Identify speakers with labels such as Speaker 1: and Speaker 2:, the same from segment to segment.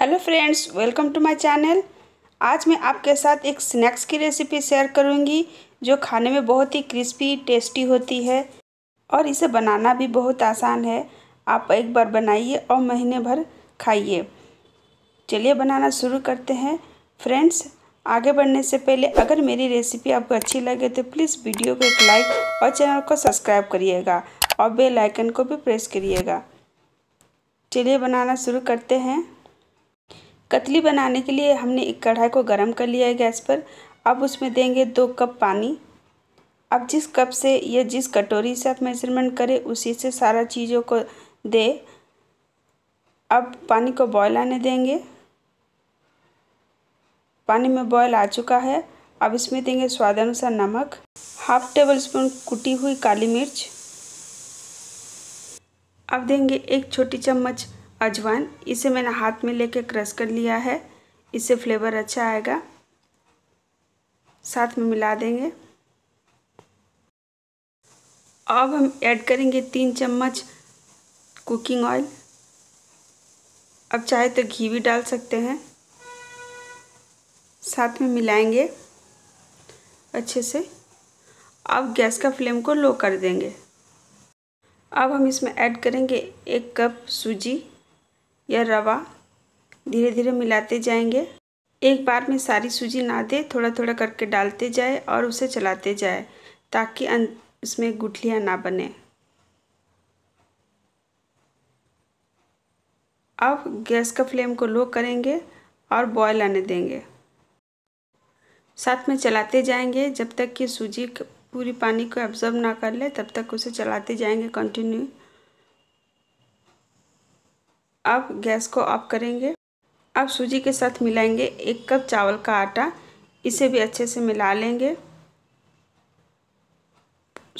Speaker 1: hello friends welcome to my channel आज मैं आपके साथ एक स्नैक्स की रेसिपी शेयर करूंगी जो खाने में बहुत ही क्रिस्पी टेस्टी होती है और इसे बनाना भी बहुत आसान है आप एक बार बनाइए और महीने भर खाइए चलिए बनाना शुरू करते हैं फ्रेंड्स आगे बढ़ने से पहले अगर मेरी रेसिपी आपको अच्छी लगे तो प्लीज़ वीडियो को एक लाइक और चैनल को सब्सक्राइब करिएगा और बेलाइकन को भी प्रेस करिएगा चलिए बनाना शुरू करते हैं कतली बनाने के लिए हमने एक कढ़ाई को गर्म कर लिया है गैस पर अब उसमें देंगे दो कप पानी अब जिस कप से या जिस कटोरी से आप मेजरमेंट करें उसी से सारा चीज़ों को दे अब पानी को बॉयल आने देंगे पानी में बॉयल आ चुका है अब इसमें देंगे स्वाद अनुसार नमक हाफ टेबल स्पून कुटी हुई काली मिर्च अब देंगे एक छोटी चम्मच अजवाइन इसे मैंने हाथ में लेके क्रश कर लिया है इससे फ्लेवर अच्छा आएगा साथ में मिला देंगे अब हम ऐड करेंगे तीन चम्मच कुकिंग ऑयल अब चाहे तो घी भी डाल सकते हैं साथ में मिलाएंगे अच्छे से अब गैस का फ्लेम को लो कर देंगे अब हम इसमें ऐड करेंगे एक कप सूजी या रवा धीरे धीरे मिलाते जाएंगे एक बार में सारी सूजी ना दे थोड़ा थोड़ा करके डालते जाए और उसे चलाते जाए ताकि अं-, उसमें गुठलियाँ ना बने अब गैस का फ्लेम को लो करेंगे और बॉयल आने देंगे साथ में चलाते जाएंगे जब तक कि सूजी पूरी पानी को एब्जॉर्ब ना कर ले तब तक उसे चलाते जाएंगे कंटिन्यू अब गैस को ऑफ करेंगे अब सूजी के साथ मिलाएंगे एक कप चावल का आटा इसे भी अच्छे से मिला लेंगे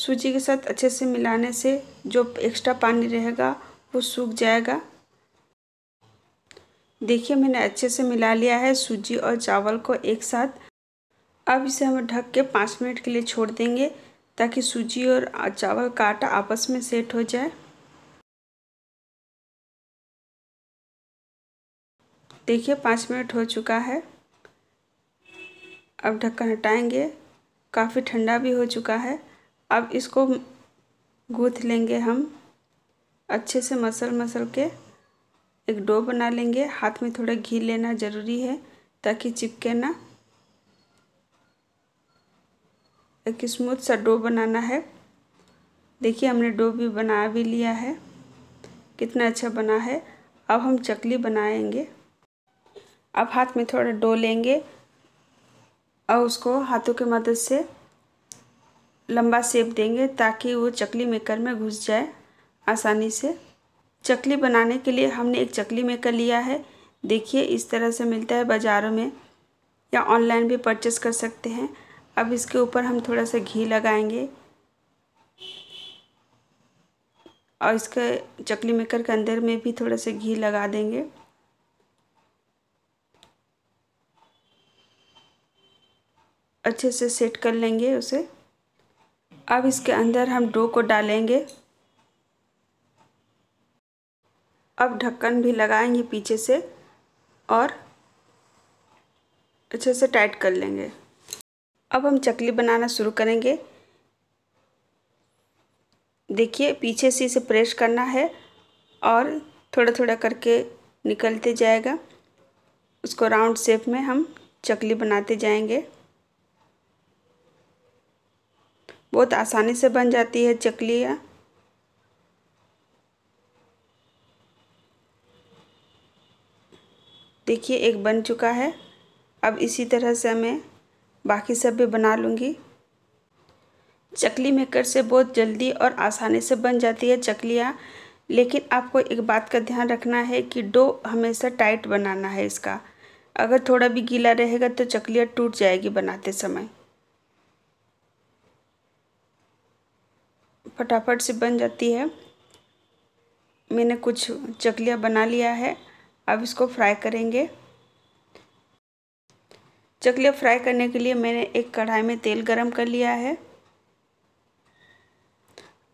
Speaker 1: सूजी के साथ अच्छे से मिलाने से जो एक्स्ट्रा पानी रहेगा वो सूख जाएगा देखिए मैंने अच्छे से मिला लिया है सूजी और चावल को एक साथ अब इसे हम ढक के पाँच मिनट के लिए छोड़ देंगे ताकि सूजी और चावल का आटा आपस में सेट हो जाए देखिए पाँच मिनट हो चुका है अब ढक्कन हटाएंगे काफ़ी ठंडा भी हो चुका है अब इसको गूँथ लेंगे हम अच्छे से मसल मसल के एक डो बना लेंगे हाथ में थोड़ा घी लेना ज़रूरी है ताकि चिपके ना एक स्मूथ सा डो बनाना है देखिए हमने डो भी बना भी लिया है कितना अच्छा बना है अब हम चकली बनाएंगे अब हाथ में थोड़ा डो लेंगे और उसको हाथों की मदद से लंबा सेप देंगे ताकि वो चकली मेकर में घुस जाए आसानी से चकली बनाने के लिए हमने एक चकली मेकर लिया है देखिए इस तरह से मिलता है बाज़ारों में या ऑनलाइन भी परचेस कर सकते हैं अब इसके ऊपर हम थोड़ा सा घी लगाएंगे और इसके चकली मेकर के अंदर में भी थोड़ा सा घी लगा देंगे अच्छे से सेट कर लेंगे उसे अब इसके अंदर हम डो को डालेंगे अब ढक्कन भी लगाएंगे पीछे से और अच्छे से टाइट कर लेंगे अब हम चकली बनाना शुरू करेंगे देखिए पीछे से इसे प्रेस करना है और थोड़ा थोड़ा करके निकलते जाएगा उसको राउंड शेप में हम चकली बनाते जाएंगे बहुत आसानी से बन जाती है चकलियाँ देखिए एक बन चुका है अब इसी तरह से मैं बाकी सब भी बना लूँगी चकली मेकर से बहुत जल्दी और आसानी से बन जाती है चकलियाँ लेकिन आपको एक बात का ध्यान रखना है कि डो हमेशा टाइट बनाना है इसका अगर थोड़ा भी गीला रहेगा तो चकलियाँ टूट जाएगी बनाते समय फटाफट से बन जाती है मैंने कुछ चकलियाँ बना लिया है अब इसको फ्राई करेंगे चकलियाँ फ्राई करने के लिए मैंने एक कढ़ाई में तेल गरम कर लिया है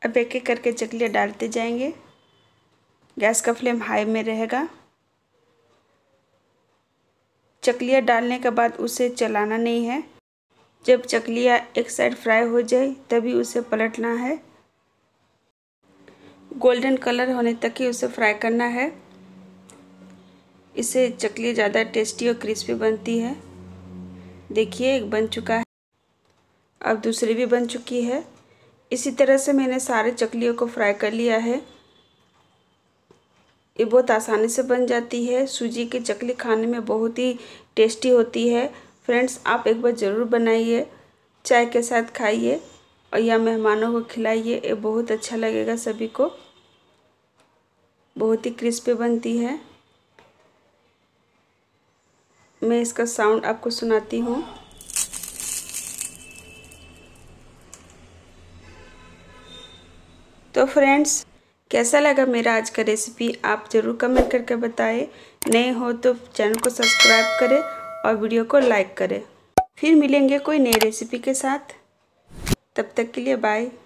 Speaker 1: अब एक एक करके चकलियाँ डालते जाएंगे गैस का फ्लेम हाई में रहेगा चकलिया डालने के बाद उसे चलाना नहीं है जब चकलिया एक साइड फ्राई हो जाए तभी उसे पलटना है गोल्डन कलर होने तक ही उसे फ्राई करना है इससे चकली ज़्यादा टेस्टी और क्रिस्पी बनती है देखिए एक बन चुका है अब दूसरी भी बन चुकी है इसी तरह से मैंने सारे चकलियों को फ्राई कर लिया है ये बहुत आसानी से बन जाती है सूजी की चकली खाने में बहुत ही टेस्टी होती है फ्रेंड्स आप एक बार ज़रूर बनाइए चाय के साथ खाइए और या मेहमानों को खिलाइए ये बहुत अच्छा लगेगा सभी को बहुत ही क्रिस्पी बनती है मैं इसका साउंड आपको सुनाती हूँ तो फ्रेंड्स कैसा लगा मेरा आज का रेसिपी आप ज़रूर कमेंट करके बताएं नए हो तो चैनल को सब्सक्राइब करें और वीडियो को लाइक करें फिर मिलेंगे कोई नई रेसिपी के साथ तब तक के लिए बाय